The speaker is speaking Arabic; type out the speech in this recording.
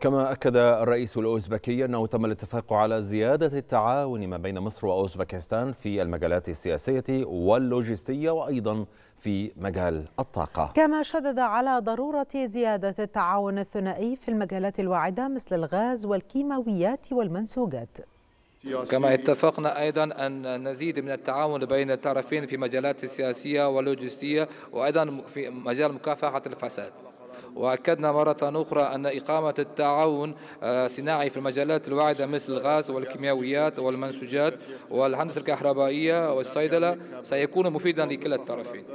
كما أكد الرئيس الأوزبكي أنه تم الاتفاق على زيادة التعاون ما بين مصر وأوزبكستان في المجالات السياسية واللوجستية وأيضا في مجال الطاقة كما شدد على ضرورة زيادة التعاون الثنائي في المجالات الواعدة مثل الغاز والكيماويات والمنسوجات كما اتفقنا أيضا أن نزيد من التعاون بين الطرفين في مجالات السياسية واللوجستية وأيضا في مجال مكافحة الفساد وأكدنا مرة أخرى أن إقامة التعاون الصناعي آه، في المجالات الواعدة مثل الغاز والكيماويات والمنسوجات والهندسة الكهربائية والصيدلة سيكون مفيدا لكلا الطرفين